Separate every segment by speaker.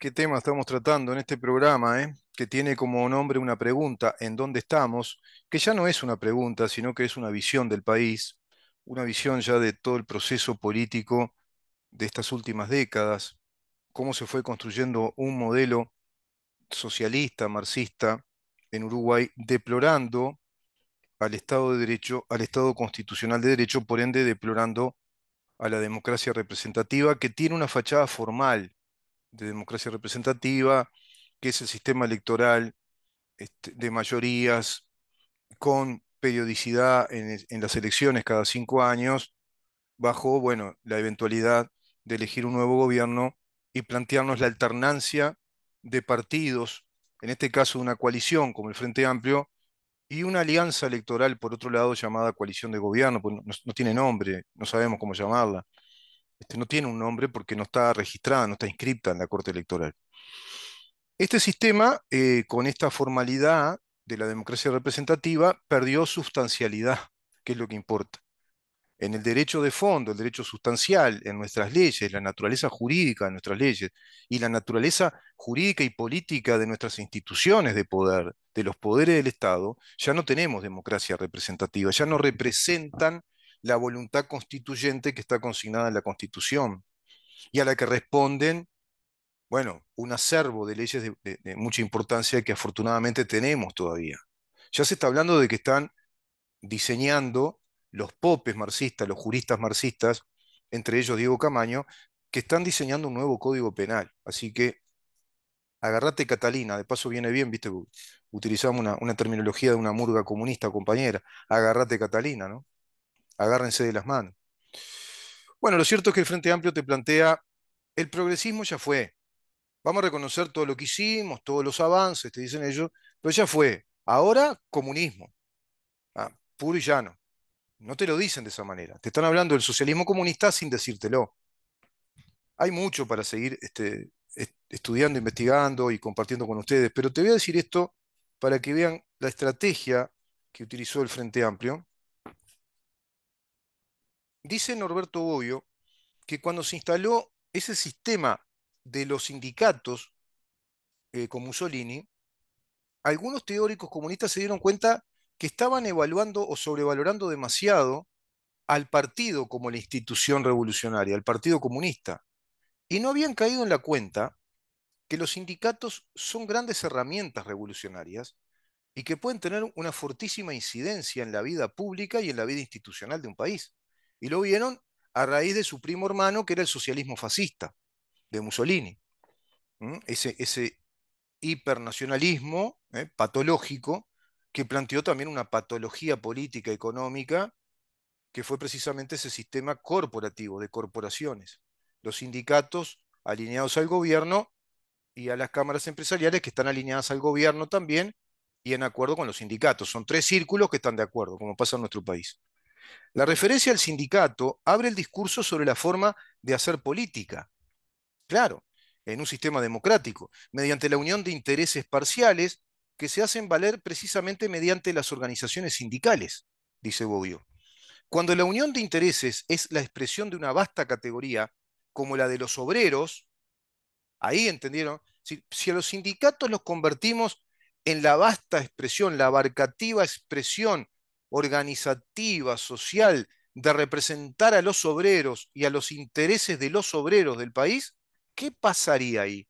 Speaker 1: qué tema estamos tratando en este programa, eh? que tiene como nombre una pregunta, ¿en dónde estamos? Que ya no es una pregunta, sino que es una visión del país, una visión ya de todo el proceso político de estas últimas décadas, cómo se fue construyendo un modelo socialista, marxista en Uruguay, deplorando al Estado de Derecho, al Estado constitucional de Derecho, por ende deplorando a la democracia representativa que tiene una fachada formal, de democracia representativa, que es el sistema electoral este, de mayorías con periodicidad en, las elecciones cada cinco años, bajo bueno, la eventualidad de elegir un nuevo gobierno y plantearnos la alternancia de partidos, en este caso una coalición como el Frente Amplio, y una alianza electoral, por otro lado, llamada coalición de gobierno, pues no tiene nombre, no sabemos cómo llamarla. Este, no tiene un nombre porque no está registrada, no está inscripta en la Corte Electoral. Este sistema, eh, con esta formalidad de la democracia representativa, perdió sustancialidad, que es lo que importa. En el derecho de fondo, el derecho sustancial, en nuestras leyes, la naturaleza jurídica de nuestras leyes y la naturaleza jurídica y política de nuestras instituciones de poder, de los poderes del Estado, ya no tenemos democracia representativa, ya no representan la voluntad constituyente que está consignada en la Constitución y a la que responden, bueno, un acervo de leyes de, mucha importancia que afortunadamente tenemos todavía. Ya se está hablando de que están diseñando los popes marxistas, los juristas marxistas, entre ellos Diego Camaño, que están diseñando un nuevo código penal. Así que agarrate Catalina, de paso viene bien, viste, utilizamos una, una terminología de una murga comunista, compañera, agarrate Catalina, ¿no? agárrense de las manos. Bueno, lo cierto es que el Frente Amplio te plantea, el progresismo ya fue, vamos a reconocer todo lo que hicimos, todos los avances, te dicen ellos, pero ya fue, ahora comunismo, ah, puro y llano. No te lo dicen de esa manera, te están hablando del socialismo comunista sin decírtelo. Hay mucho para seguir este, estudiando, investigando y compartiendo con ustedes, pero te voy a decir esto para que vean la estrategia que utilizó el Frente Amplio Dice Norberto Bobbio que cuando se instaló ese sistema de los sindicatos eh, con Mussolini, algunos teóricos comunistas se dieron cuenta que estaban evaluando o sobrevalorando demasiado al partido como la institución revolucionaria, al partido comunista. Y no habían caído en la cuenta que los sindicatos son grandes herramientas revolucionarias y que pueden tener una fortísima incidencia en la vida pública y en la vida institucional de un país. Y lo vieron a raíz de su primo hermano, que era el socialismo fascista de Mussolini. Ese, hipernacionalismo ¿eh? patológico que planteó también una patología política económica que fue precisamente ese sistema corporativo de corporaciones, los sindicatos alineados al gobierno y a las cámaras empresariales que están alineadas al gobierno también y en acuerdo con los sindicatos. Son tres círculos que están de acuerdo, como pasa en nuestro país. La referencia al sindicato abre el discurso sobre la forma de hacer política. Claro, en un sistema democrático, mediante la unión de intereses parciales que se hacen valer precisamente mediante las organizaciones sindicales, dice Bobbio. Cuando la unión de intereses es la expresión de una vasta categoría, como la de los obreros, ahí entendieron, si, si a los sindicatos los convertimos en la vasta expresión, la abarcativa expresión organizativa, social, de representar a los obreros y a los intereses de los obreros del país, ¿qué pasaría ahí?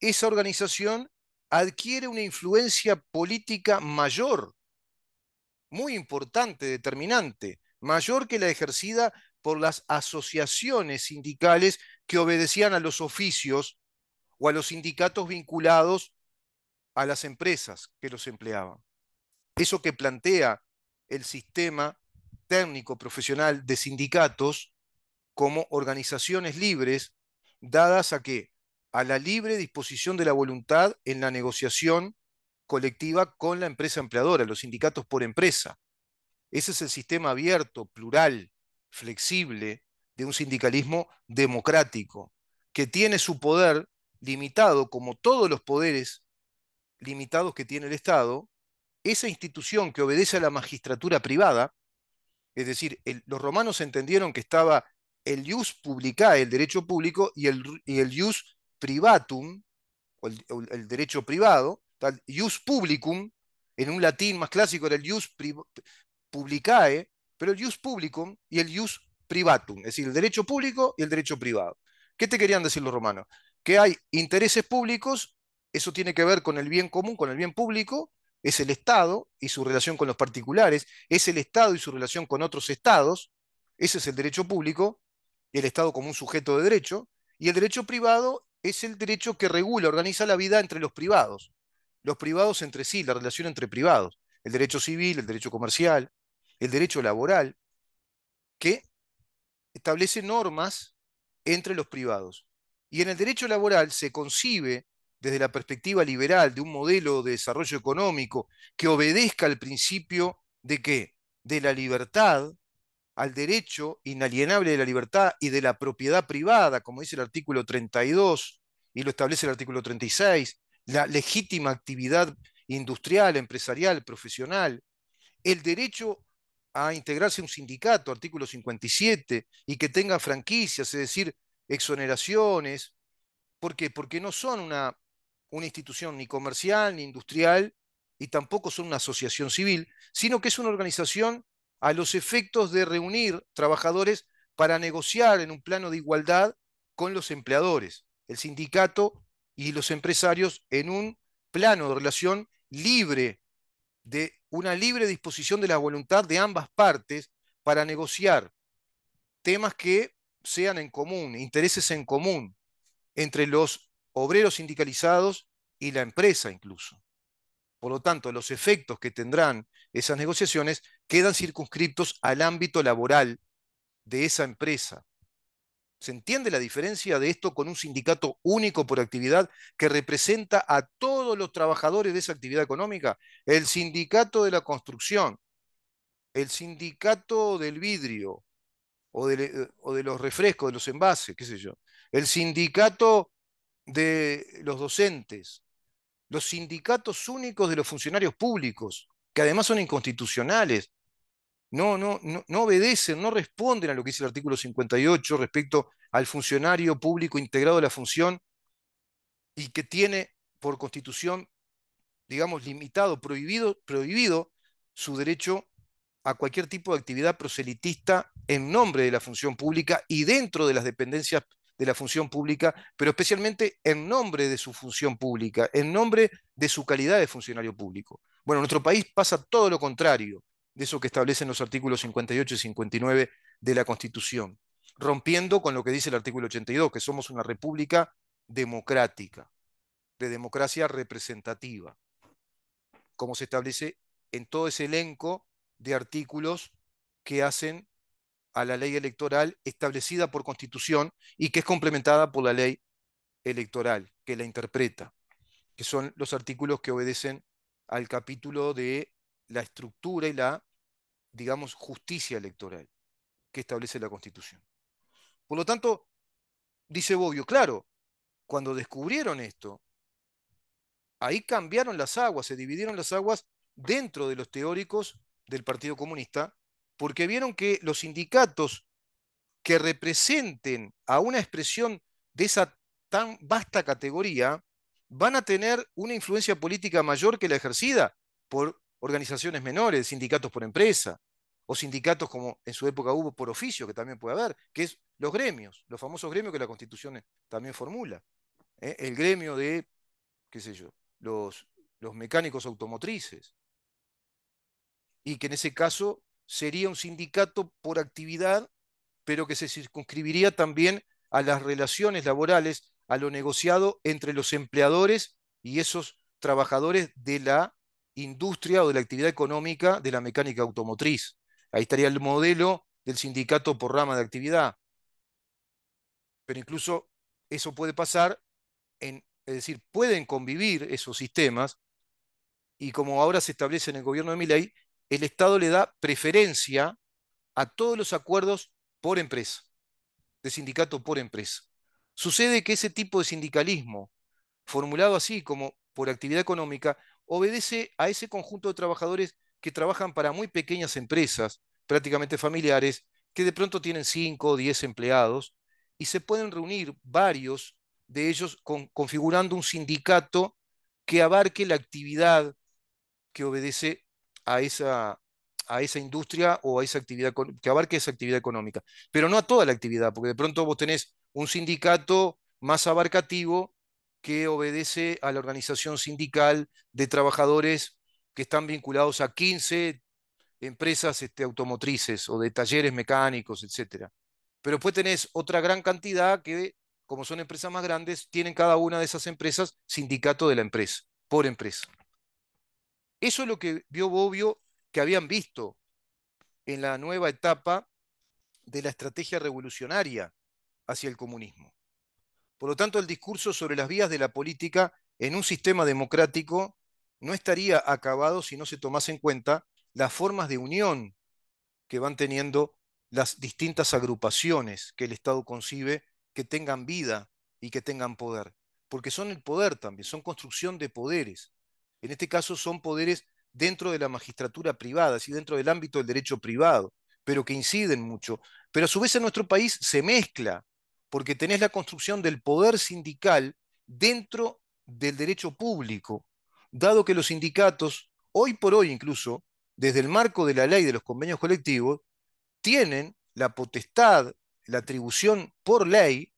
Speaker 1: Esa organización adquiere una influencia política mayor, muy importante, determinante, mayor que la ejercida por las asociaciones sindicales que obedecían a los oficios o a los sindicatos vinculados a las empresas que los empleaban. Eso que plantea el sistema técnico profesional de sindicatos como organizaciones libres, dadas a que a la libre disposición de la voluntad en la negociación colectiva con la empresa empleadora, los sindicatos por empresa. Ese es el sistema abierto, plural, flexible de un sindicalismo democrático, que tiene su poder limitado, como todos los poderes limitados que tiene el Estado, esa institución que obedece a la magistratura privada, es decir, los romanos entendieron que estaba el ius publicae, el derecho público, y el, ius privatum, o el, derecho privado, ius publicum, en un latín más clásico era el ius publicae, pero el ius publicum y el ius privatum, es decir, el derecho público y el derecho privado. ¿Qué te querían decir los romanos? Que hay intereses públicos, eso tiene que ver con el bien común, con el bien público, es el Estado y su relación con los particulares, es el Estado y su relación con otros estados, ese es el derecho público, el Estado como un sujeto de derecho, y el derecho privado es el derecho que regula, organiza la vida entre los privados, los privados entre sí, la relación entre privados, el derecho civil, el derecho comercial, el derecho laboral, que establece normas entre los privados. Y en el derecho laboral se concibe desde la perspectiva liberal de un modelo de desarrollo económico que obedezca al principio de qué? De la libertad, al derecho inalienable de la libertad y de la propiedad privada, como dice el artículo 32 y lo establece el artículo 36, la legítima actividad industrial, empresarial, profesional, el derecho a integrarse a un sindicato, artículo 57, y que tenga franquicias, es decir, exoneraciones. ¿Por qué? Porque no son una una institución ni comercial ni industrial y tampoco son una asociación civil, sino que es una organización a los efectos de reunir trabajadores para negociar en un plano de igualdad con los empleadores, el sindicato y los empresarios en un plano de relación libre, de una libre disposición de la voluntad de ambas partes para negociar temas que sean en común, intereses en común entre los obreros sindicalizados y la empresa incluso. Por lo tanto, los efectos que tendrán esas negociaciones quedan circunscriptos al ámbito laboral de esa empresa. ¿Se entiende la diferencia de esto con un sindicato único por actividad que representa a todos los trabajadores de esa actividad económica? El sindicato de la construcción, el sindicato del vidrio o de, eh, o de los refrescos, de los envases, qué sé yo, el sindicato de los docentes, los sindicatos únicos de los funcionarios públicos, que además son inconstitucionales, no, no, no, obedecen, no responden a lo que dice el artículo 58 respecto al funcionario público integrado a la función y que tiene por constitución, digamos, limitado, prohibido, prohibido su derecho a cualquier tipo de actividad proselitista en nombre de la función pública y dentro de las dependencias de la función pública, pero especialmente en nombre de su función pública, en nombre de su calidad de funcionario público. Bueno, en nuestro país pasa todo lo contrario de eso que establecen los artículos 58 y 59 de la Constitución, rompiendo con lo que dice el artículo 82, que somos una república democrática, de democracia representativa, como se establece en todo ese elenco de artículos que hacen a la ley electoral establecida por constitución y que es complementada por la ley electoral, que la interpreta, que son los artículos que obedecen al capítulo de la estructura y la, digamos, justicia electoral que establece la constitución. Por lo tanto, dice Bobbio, claro, cuando descubrieron esto, ahí cambiaron las aguas, se dividieron las aguas dentro de los teóricos del Partido Comunista porque vieron que los sindicatos que representen a una expresión de esa tan vasta categoría van a tener una influencia política mayor que la ejercida por organizaciones menores, sindicatos por empresa, o sindicatos como en su época hubo por oficio, que también puede haber, que es los gremios, los famosos gremios que la Constitución eh, también formula. ¿eh? El gremio de, qué sé yo, los, los mecánicos automotrices. Y que en ese caso sería un sindicato por actividad, pero que se circunscribiría también a las relaciones laborales, a lo negociado entre los empleadores y esos trabajadores de la industria o de la actividad económica de la mecánica automotriz. Ahí estaría el modelo del sindicato por rama de actividad. Pero incluso eso puede pasar, en, es decir, pueden convivir esos sistemas y como ahora se establece en el gobierno de Miley, el Estado le da preferencia a todos los acuerdos por empresa, de sindicato por empresa. Sucede que ese tipo de sindicalismo, formulado así como por actividad económica, obedece a ese conjunto de trabajadores que trabajan para muy pequeñas empresas, prácticamente familiares, que de pronto tienen 5 o 10 empleados y se pueden reunir varios de ellos configurando un sindicato que abarque la actividad que obedece a esa, a esa industria o a esa actividad, que abarque esa actividad económica. Pero no a toda la actividad, porque de pronto vos tenés un sindicato más abarcativo que obedece a la organización sindical de trabajadores que están vinculados a 15 empresas este, automotrices o de talleres mecánicos, etc. Pero después tenés otra gran cantidad que, como son empresas más grandes, tienen cada una de esas empresas sindicato de la empresa, por empresa. Eso es lo que vio Bobbio que habían visto en la nueva etapa de la estrategia revolucionaria hacia el comunismo. Por lo tanto, el discurso sobre las vías de la política en un sistema democrático no estaría acabado si no se tomase en cuenta las formas de unión que van teniendo las distintas agrupaciones que el Estado concibe que tengan vida y que tengan poder, porque son el poder también, son construcción de poderes. En este caso son poderes dentro de la magistratura privada, así dentro del ámbito del derecho privado, pero que inciden mucho. Pero a su vez en nuestro país se mezcla, porque tenés la construcción del poder sindical dentro del derecho público, dado que los sindicatos, hoy por hoy incluso, desde el marco de la ley de los convenios colectivos, tienen la potestad, la atribución por ley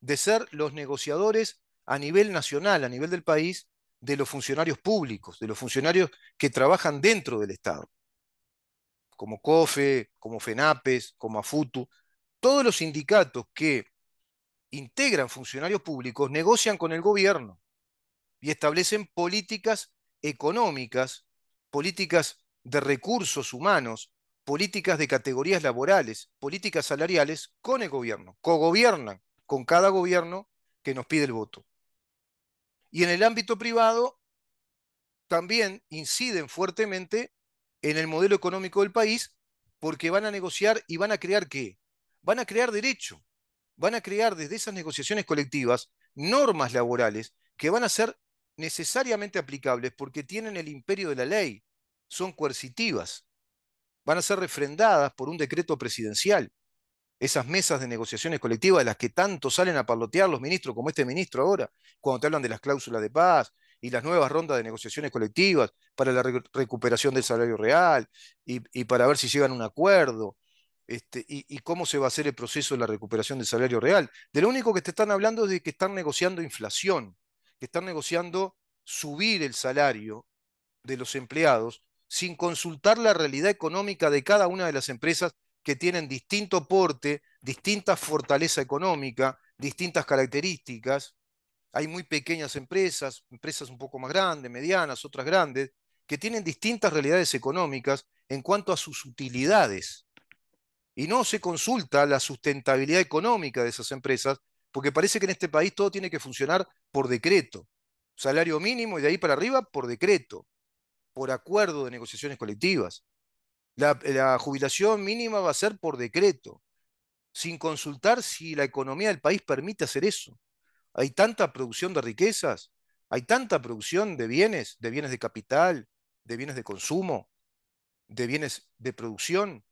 Speaker 1: de ser los negociadores a nivel nacional, a nivel del país, de los funcionarios públicos, de los funcionarios que trabajan dentro del Estado, como COFE, como FENAPES, como AFUTU, todos los sindicatos que integran funcionarios públicos negocian con el gobierno y establecen políticas económicas, políticas de recursos humanos, políticas de categorías laborales, políticas salariales con el gobierno, cogobiernan con cada gobierno que nos pide el voto. Y en el ámbito privado también inciden fuertemente en el modelo económico del país porque van a negociar y van a crear qué? Van a crear derecho, van a crear desde esas negociaciones colectivas normas laborales que van a ser necesariamente aplicables porque tienen el imperio de la ley, son coercitivas, van a ser refrendadas por un decreto presidencial esas mesas de negociaciones colectivas de las que tanto salen a parlotear los ministros, como este ministro ahora, cuando te hablan de las cláusulas de paz y las nuevas rondas de negociaciones colectivas para la recuperación del salario real y, para ver si llegan a un acuerdo este, y, y, cómo se va a hacer el proceso de la recuperación del salario real. De lo único que te están hablando es de que están negociando inflación, que están negociando subir el salario de los empleados sin consultar la realidad económica de cada una de las empresas que tienen distinto porte, distinta fortaleza económica, distintas características. Hay muy pequeñas empresas, empresas un poco más grandes, medianas, otras grandes, que tienen distintas realidades económicas en cuanto a sus utilidades. Y no se consulta la sustentabilidad económica de esas empresas, porque parece que en este país todo tiene que funcionar por decreto. Salario mínimo y de ahí para arriba por decreto, por acuerdo de negociaciones colectivas. La, jubilación mínima va a ser por decreto, sin consultar si la economía del país permite hacer eso. Hay tanta producción de riquezas, hay tanta producción de bienes, de bienes de capital, de bienes de consumo, de bienes de producción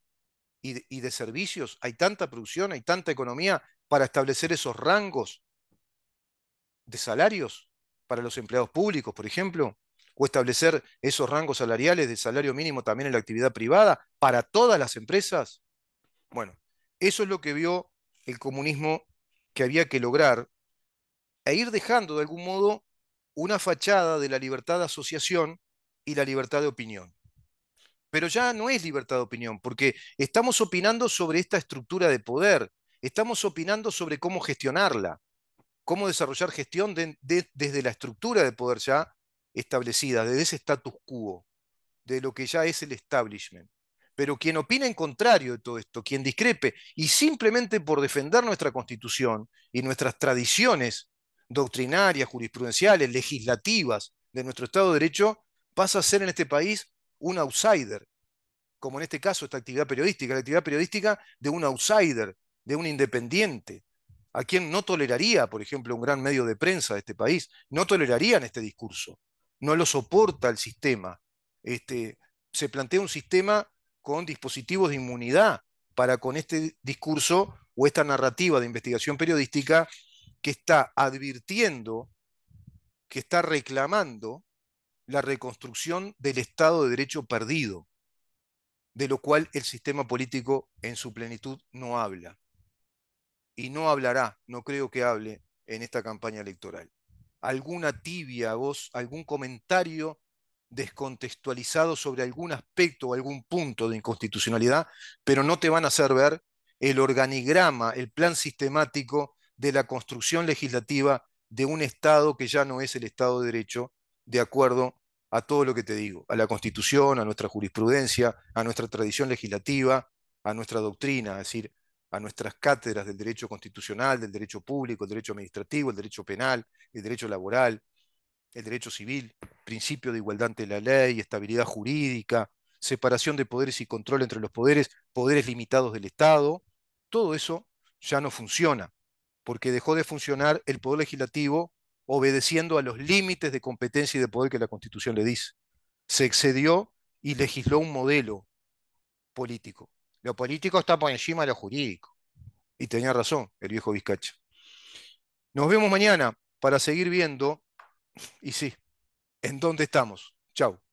Speaker 1: y de, servicios. Hay tanta producción, hay tanta economía para establecer esos rangos de salarios para los empleados públicos, por ejemplo o establecer esos rangos salariales de salario mínimo también en la actividad privada para todas las empresas? Bueno, eso es lo que vio el comunismo que había que lograr e ir dejando de algún modo una fachada de la libertad de asociación y la libertad de opinión. Pero ya no es libertad de opinión, porque estamos opinando sobre esta estructura de poder, estamos opinando sobre cómo gestionarla, cómo desarrollar gestión desde la estructura de poder ya establecida, desde ese status quo, de lo que ya es el establishment. Pero quien opina en contrario de todo esto, quien discrepe, y simplemente por defender nuestra constitución y nuestras tradiciones doctrinarias, jurisprudenciales, legislativas de nuestro Estado de Derecho, pasa a ser en este país un outsider, como en este caso esta actividad periodística, la actividad periodística de un outsider, de un independiente, a quien no toleraría, por ejemplo, un gran medio de prensa de este país, no tolerarían este discurso no lo soporta el sistema. Este, se plantea un sistema con dispositivos de inmunidad para con este discurso o esta narrativa de investigación periodística que está advirtiendo, que está reclamando la reconstrucción del Estado de Derecho perdido, de lo cual el sistema político en su plenitud no habla. Y no hablará, no creo que hable en esta campaña electoral alguna tibia voz, algún comentario descontextualizado sobre algún aspecto o algún punto de inconstitucionalidad, pero no te van a hacer ver el organigrama, el plan sistemático de la construcción legislativa de un Estado que ya no es el Estado de Derecho, de acuerdo a todo lo que te digo, a la Constitución, a nuestra jurisprudencia, a nuestra tradición legislativa, a nuestra doctrina. Es decir, a nuestras cátedras del derecho constitucional, del derecho público, el derecho administrativo, el derecho penal, el derecho laboral, el derecho civil, principio de igualdad ante la ley, estabilidad jurídica, separación de poderes y control entre los poderes, poderes limitados del Estado, todo eso ya no funciona, porque dejó de funcionar el poder legislativo obedeciendo a los límites de competencia y de poder que la Constitución le dice. Se excedió y legisló un modelo político lo político está por encima de lo jurídico. Y tenía razón el viejo Vizcacha. Nos vemos mañana para seguir viendo, y sí, en dónde estamos. Chau.